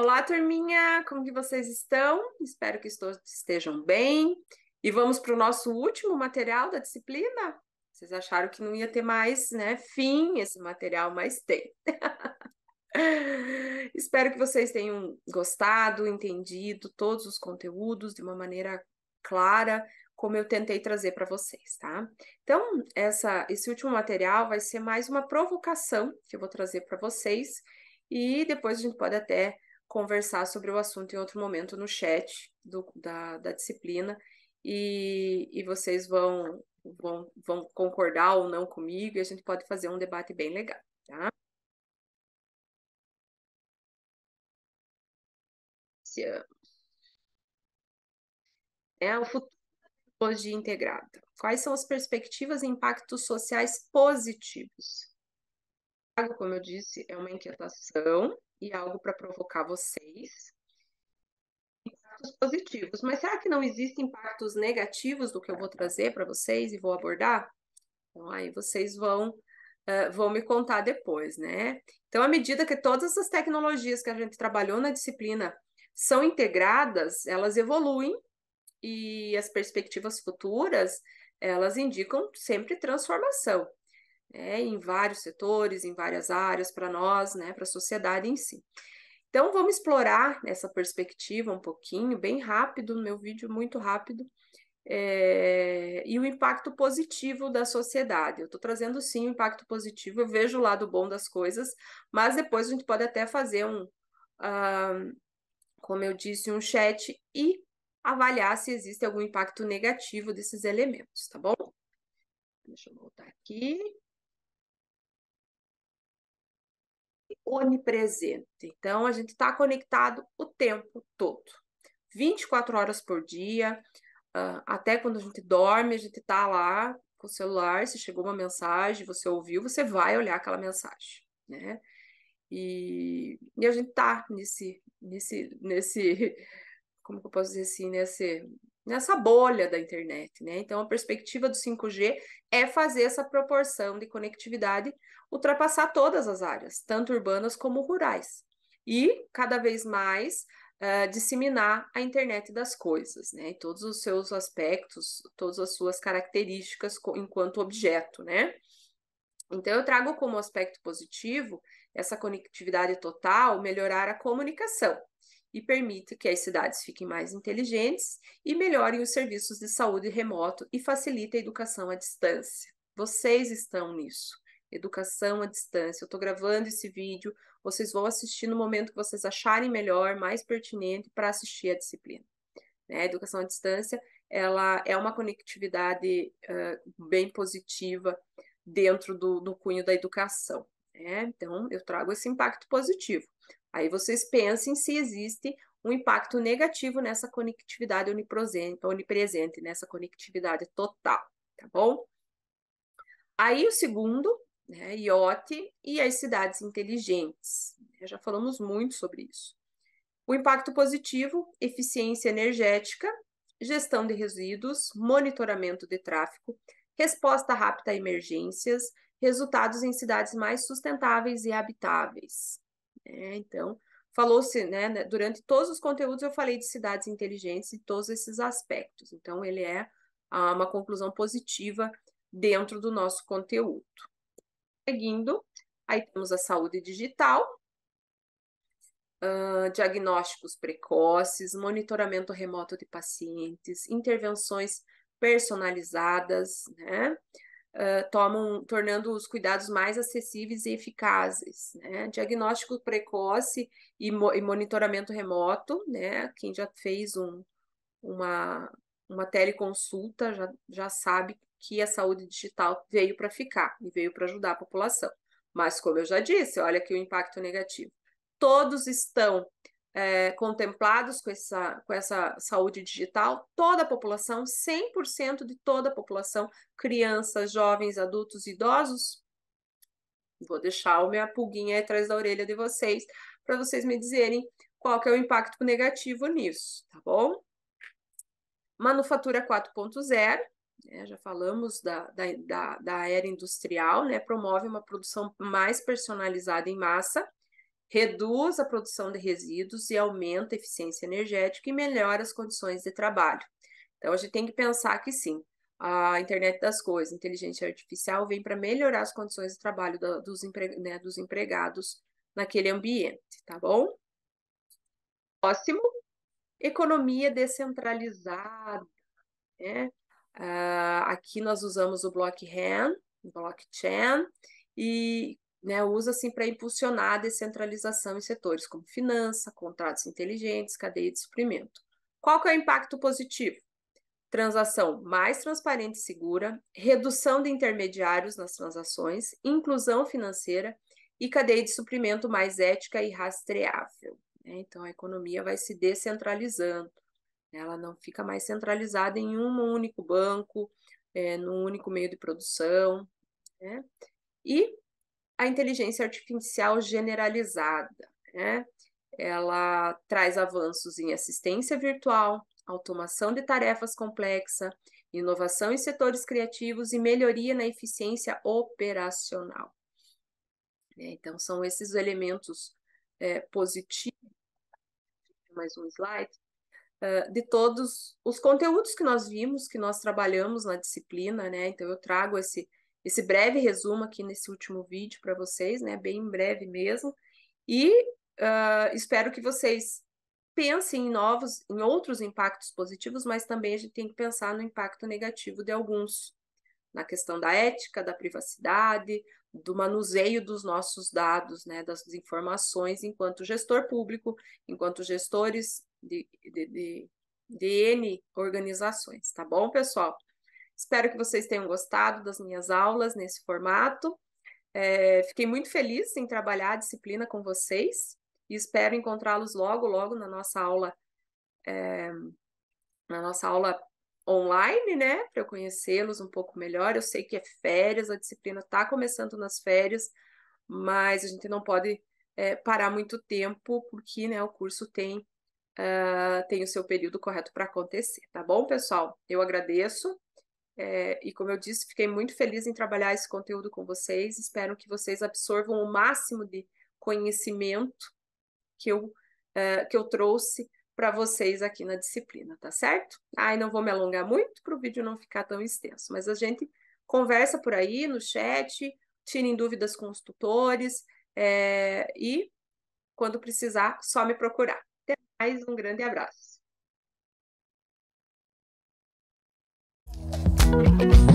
Olá, turminha! Como que vocês estão? Espero que estejam bem. E vamos para o nosso último material da disciplina? Vocês acharam que não ia ter mais, né? Fim esse material, mas tem. Espero que vocês tenham gostado, entendido todos os conteúdos de uma maneira clara, como eu tentei trazer para vocês, tá? Então, essa, esse último material vai ser mais uma provocação que eu vou trazer para vocês e depois a gente pode até conversar sobre o assunto em outro momento no chat do, da, da disciplina e, e vocês vão, vão, vão concordar ou não comigo e a gente pode fazer um debate bem legal, tá? É o futuro da integrada. Quais são as perspectivas e impactos sociais positivos? Como eu disse, é uma inquietação e algo para provocar vocês. Impactos positivos. Mas será que não existem impactos negativos do que eu vou trazer para vocês e vou abordar? Então, aí vocês vão, uh, vão me contar depois, né? Então, à medida que todas as tecnologias que a gente trabalhou na disciplina são integradas, elas evoluem e as perspectivas futuras elas indicam sempre transformação né, em vários setores, em várias áreas, para nós, né, para a sociedade em si. Então, vamos explorar essa perspectiva um pouquinho, bem rápido, no meu vídeo, muito rápido, é, e o impacto positivo da sociedade. Eu estou trazendo sim o impacto positivo, eu vejo o lado bom das coisas, mas depois a gente pode até fazer um, uh, como eu disse, um chat e avaliar se existe algum impacto negativo desses elementos, tá bom? Deixa eu voltar aqui. onipresente. Então, a gente está conectado o tempo todo, 24 horas por dia, até quando a gente dorme, a gente está lá com o celular. Se chegou uma mensagem, você ouviu, você vai olhar aquela mensagem, né? E, e a gente tá nesse, nesse, nesse, como que eu posso dizer assim, nesse, nessa bolha da internet, né? Então a perspectiva do 5G é fazer essa proporção de conectividade ultrapassar todas as áreas, tanto urbanas como rurais, e cada vez mais uh, disseminar a internet das coisas, né? E todos os seus aspectos, todas as suas características enquanto objeto, né? Então eu trago como aspecto positivo essa conectividade total, melhorar a comunicação e permite que as cidades fiquem mais inteligentes e melhorem os serviços de saúde remoto e facilite a educação à distância. Vocês estão nisso. Educação à distância. Eu estou gravando esse vídeo, vocês vão assistir no momento que vocês acharem melhor, mais pertinente para assistir a disciplina. Né? A educação à distância ela é uma conectividade uh, bem positiva dentro do, do cunho da educação. Né? Então, eu trago esse impacto positivo. Aí vocês pensem se existe um impacto negativo nessa conectividade onipresente, onipresente nessa conectividade total, tá bom? Aí o segundo, né, IoT e as cidades inteligentes. Né, já falamos muito sobre isso. O impacto positivo, eficiência energética, gestão de resíduos, monitoramento de tráfego, resposta rápida a emergências, resultados em cidades mais sustentáveis e habitáveis. É, então, falou-se, né, né, durante todos os conteúdos eu falei de cidades inteligentes e todos esses aspectos. Então, ele é ah, uma conclusão positiva dentro do nosso conteúdo. Seguindo, aí temos a saúde digital, ah, diagnósticos precoces, monitoramento remoto de pacientes, intervenções personalizadas, né? tomam, tornando os cuidados mais acessíveis e eficazes. Né? Diagnóstico precoce e, mo e monitoramento remoto, né? Quem já fez um, uma, uma teleconsulta já, já sabe que a saúde digital veio para ficar e veio para ajudar a população. Mas, como eu já disse, olha aqui o impacto negativo. Todos estão é, contemplados com essa, com essa saúde digital, toda a população, 100% de toda a população, crianças, jovens, adultos, idosos? Vou deixar a minha pulguinha atrás da orelha de vocês, para vocês me dizerem qual que é o impacto negativo nisso, tá bom? Manufatura 4.0, né, já falamos da, da, da, da era industrial, né, promove uma produção mais personalizada em massa, reduz a produção de resíduos e aumenta a eficiência energética e melhora as condições de trabalho. Então, a gente tem que pensar que sim, a internet das coisas, inteligência artificial, vem para melhorar as condições de trabalho dos, empre, né, dos empregados naquele ambiente, tá bom? Próximo, economia descentralizada. Né? Uh, aqui nós usamos o blockchain, blockchain, e né, usa assim para impulsionar a descentralização em setores como finança, contratos inteligentes, cadeia de suprimento. Qual que é o impacto positivo? Transação mais transparente e segura, redução de intermediários nas transações, inclusão financeira e cadeia de suprimento mais ética e rastreável. Né? Então, a economia vai se descentralizando, ela não fica mais centralizada em um único banco, é, num único meio de produção. Né? E a inteligência artificial generalizada. Né? Ela traz avanços em assistência virtual, automação de tarefas complexa, inovação em setores criativos e melhoria na eficiência operacional. Né? Então, são esses elementos é, positivos, mais um slide, ah, de todos os conteúdos que nós vimos, que nós trabalhamos na disciplina, né? Então, eu trago esse esse breve resumo aqui nesse último vídeo para vocês, né? Bem breve mesmo. E uh, espero que vocês pensem em novos, em outros impactos positivos, mas também a gente tem que pensar no impacto negativo de alguns, na questão da ética, da privacidade, do manuseio dos nossos dados, né, das informações, enquanto gestor público, enquanto gestores de, de, de, de N organizações, tá bom, pessoal? Espero que vocês tenham gostado das minhas aulas nesse formato. É, fiquei muito feliz em trabalhar a disciplina com vocês e espero encontrá-los logo, logo na nossa aula, é, na nossa aula online, né? Para eu conhecê-los um pouco melhor. Eu sei que é férias, a disciplina está começando nas férias, mas a gente não pode é, parar muito tempo, porque né, o curso tem, uh, tem o seu período correto para acontecer, tá bom, pessoal? Eu agradeço é, e como eu disse, fiquei muito feliz em trabalhar esse conteúdo com vocês. Espero que vocês absorvam o máximo de conhecimento que eu, é, que eu trouxe para vocês aqui na disciplina, tá certo? Aí ah, não vou me alongar muito para o vídeo não ficar tão extenso, mas a gente conversa por aí no chat, tirem dúvidas com os tutores é, e, quando precisar, só me procurar. Até mais, um grande abraço. Thank you.